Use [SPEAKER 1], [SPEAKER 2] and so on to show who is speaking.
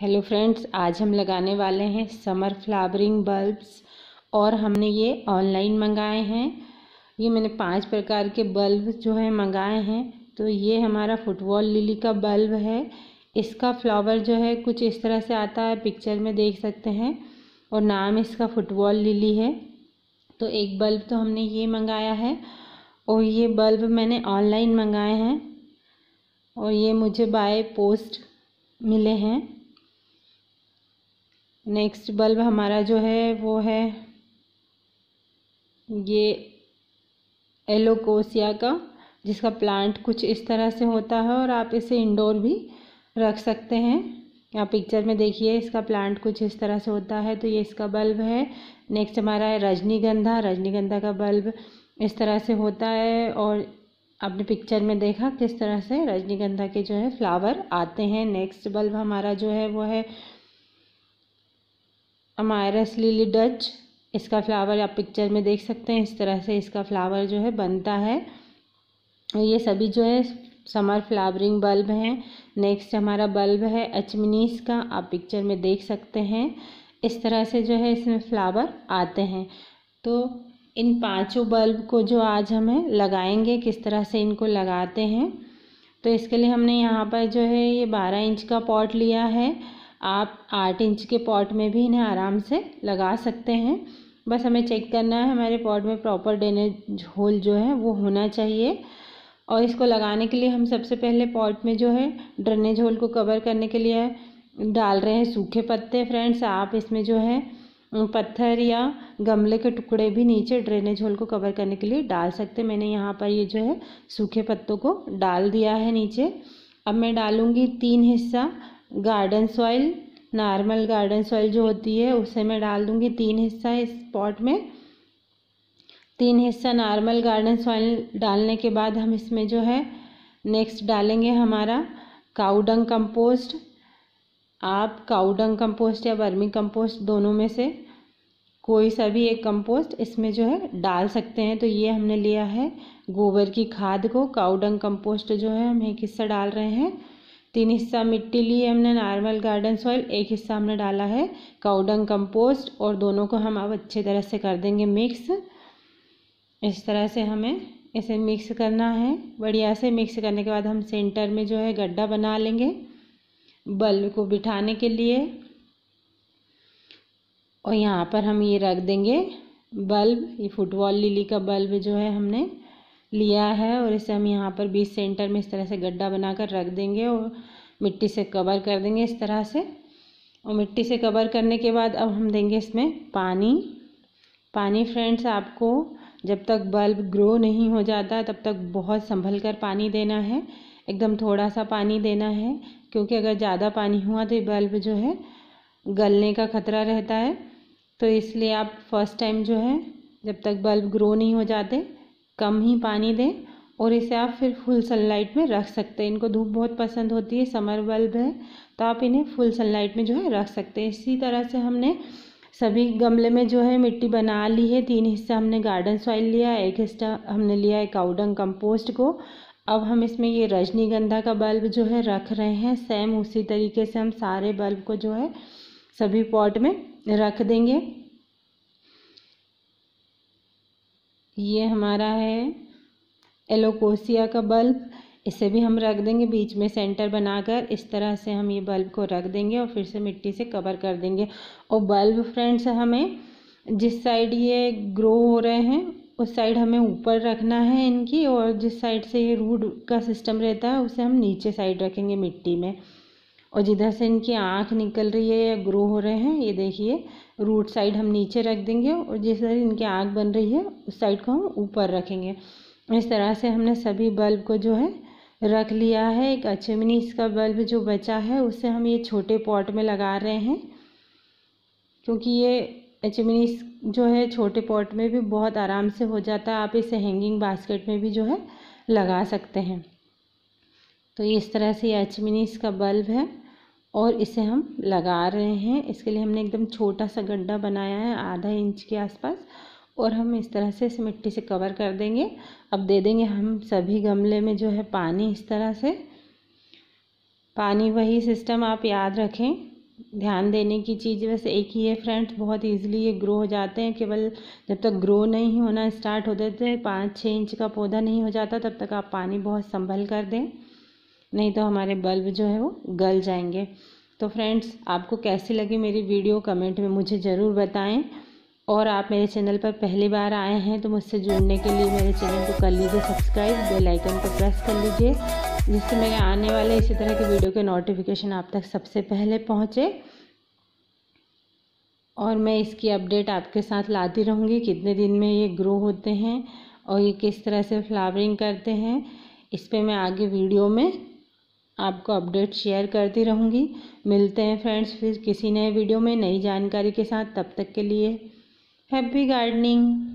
[SPEAKER 1] hello friends आज हम लगाने वाले हैं समर फ्लावरिंग बल्ब्स और हमने ये ऑनलाइन मंगाए हैं ये मैंने पांच प्रकार के बल्ब जो है मंगाए हैं तो ये हमारा फुटबॉल लिली का बल्ब है इसका फ्लावर जो है कुछ इस तरह से आता है पिक्चर में देख सकते हैं और नाम इसका फुटबॉल लिली है तो एक बल्ब तो हमने ये मंगाया है और ये बल्ब मैंने ऑनलाइन मंगाए हैं और ये मुझे बाय पोस्ट मिले हैं नेक्स्ट बल्ब हमारा जो है वो है ये एलोकोसिया का जिसका प्लांट कुछ इस तरह से होता है और आप इसे इंडोर भी रख सकते हैं यहाँ पिक्चर में देखिए इसका प्लांट कुछ इस तरह से होता है तो ये इसका बल्ब है नेक्स्ट हमारा है रजनीगंधा रजनीगंधा का बल्ब इस तरह से होता है और आपने पिक्चर में देखा किस तरह से रजनीगंधा के जो है फ्लावर आते हैं नेक्स्ट बल्ब हमारा जो है वो है अमायरस लिली डच इसका फ्लावर आप पिक्चर में देख सकते हैं इस तरह से इसका फ्लावर जो है बनता है ये सभी जो है समर फ्लावरिंग बल्ब हैं नेक्स्ट हमारा बल्ब है अचमिनीस का आप पिक्चर में देख सकते हैं इस तरह से जो है इसमें फ्लावर आते हैं तो इन पांचों बल्ब को जो आज हमें लगाएंगे किस तरह से इनको लगाते हैं तो इसके लिए हमने यहाँ पर जो है ये बारह इंच का पॉट लिया है आप आठ इंच के पॉट में भी इन्हें आराम से लगा सकते हैं बस हमें चेक करना है हमारे पॉट में प्रॉपर ड्रेनेज होल जो है वो होना चाहिए और इसको लगाने के लिए हम सबसे पहले पॉट में जो है ड्रेनेज होल को कवर करने के लिए डाल रहे हैं सूखे पत्ते फ्रेंड्स आप इसमें जो है पत्थर या गमले के टुकड़े भी नीचे ड्रेनेज होल को कवर करने के लिए डाल सकते मैंने यहाँ पर ये जो है सूखे पत्तों को डाल दिया है नीचे अब मैं डालूँगी तीन हिस्सा garden soil normal garden soil जो होती है उसे मैं डाल दूँगी तीन हिस्सा इस पॉट में तीन हिस्सा नॉर्मल गार्डन सॉइल डालने के बाद हम इसमें जो है नेक्स्ट डालेंगे हमारा काउडंग कंपोस्ट आप काउडंग कंपोस्ट या बर्मी कंपोस्ट दोनों में से कोई सा भी एक कंपोस्ट इसमें जो है डाल सकते हैं तो ये हमने लिया है गोबर की खाद को काउडंग कंपोस्ट जो है हम एक हिस्सा डाल रहे हैं तीन हिस्सा मिट्टी लिए हमने नॉर्मल गार्डन सॉइल एक हिस्सा हमने डाला है काउडंग कंपोस्ट और दोनों को हम अब अच्छे तरह से कर देंगे मिक्स इस तरह से हमें इसे मिक्स करना है बढ़िया से मिक्स करने के बाद हम सेंटर में जो है गड्ढा बना लेंगे बल्ब को बिठाने के लिए और यहाँ पर हम ये रख देंगे बल्ब ये फुटबॉल लिली का बल्ब जो है हमने लिया है और इसे हम यहाँ पर बीच सेंटर में इस तरह से गड्ढा बनाकर रख देंगे और मिट्टी से कवर कर देंगे इस तरह से और मिट्टी से कवर करने के बाद अब हम देंगे इसमें पानी पानी फ्रेंड्स आपको जब तक बल्ब ग्रो नहीं हो जाता तब तक बहुत संभल कर पानी देना है एकदम थोड़ा सा पानी देना है क्योंकि अगर ज़्यादा पानी हुआ तो बल्ब जो है गलने का खतरा रहता है तो इसलिए आप फर्स्ट टाइम जो है जब तक बल्ब ग्रो नहीं हो जाते कम ही पानी दें और इसे आप फिर फुल सनलाइट में रख सकते हैं इनको धूप बहुत पसंद होती है समर बल्ब है तो आप इन्हें फुल सनलाइट में जो है रख सकते हैं इसी तरह से हमने सभी गमले में जो है मिट्टी बना ली है तीन हिस्सा हमने गार्डन सॉइल लिया एक हिस्सा हमने लिया है काउडंग कंपोस्ट को अब हम इसमें ये रजनीगंधा का बल्ब जो है रख रहे हैं सेम उसी तरीके से हम सारे बल्ब को जो है सभी पॉट में रख देंगे ये हमारा है एलोकोसिया का बल्ब इसे भी हम रख देंगे बीच में सेंटर बनाकर इस तरह से हम ये बल्ब को रख देंगे और फिर से मिट्टी से कवर कर देंगे और बल्ब फ्रेंड्स हमें जिस साइड ये ग्रो हो रहे हैं उस साइड हमें ऊपर रखना है इनकी और जिस साइड से ये रूट का सिस्टम रहता है उसे हम नीचे साइड रखेंगे मिट्टी में और जिधर से इनकी आँख निकल रही है या ग्रो हो रहे हैं ये देखिए रूट साइड हम नीचे रख देंगे और जिस तरह इनकी आँख बन रही है उस साइड को हम ऊपर रखेंगे इस तरह से हमने सभी बल्ब को जो है रख लिया है एक अच्छे मिनीस का बल्ब जो बचा है उसे हम ये छोटे पॉट में लगा रहे हैं क्योंकि ये एचमिनीस जो है छोटे पॉट में भी बहुत आराम से हो जाता है आप इसे हैंगिंग बास्केट में भी जो है लगा सकते हैं तो इस तरह से ये एचमिनीस का बल्ब है और इसे हम लगा रहे हैं इसके लिए हमने एकदम छोटा सा गड्ढा बनाया है आधा इंच के आसपास और हम इस तरह से इस मिट्टी से कवर कर देंगे अब दे देंगे हम सभी गमले में जो है पानी इस तरह से पानी वही सिस्टम आप याद रखें ध्यान देने की चीज़ वैसे एक ही है फ्रेंड्स बहुत इजीली ये ग्रो हो जाते हैं केवल जब तक ग्रो नहीं होना स्टार्ट होते थे पाँच छः इंच का पौधा नहीं हो जाता तब तक आप पानी बहुत संभल कर दें नहीं तो हमारे बल्ब जो है वो गल जाएंगे तो फ्रेंड्स आपको कैसी लगी मेरी वीडियो कमेंट में मुझे ज़रूर बताएं और आप मेरे चैनल पर पहली बार आए हैं तो मुझसे जुड़ने के लिए मेरे चैनल को कर लीजिए सब्सक्राइब बेल आइकन को प्रेस कर लीजिए जिससे मेरे आने वाले इसी तरह के वीडियो के नोटिफिकेशन आप तक सबसे पहले पहुँचे और मैं इसकी अपडेट आपके साथ लाती रहूँगी कितने दिन में ये ग्रो होते हैं और ये किस तरह से फ्लावरिंग करते हैं इस पर मैं आगे वीडियो में आपको अपडेट शेयर करती रहूँगी मिलते हैं फ्रेंड्स फिर किसी नए वीडियो में नई जानकारी के साथ तब तक के लिए हैप्पी गार्डनिंग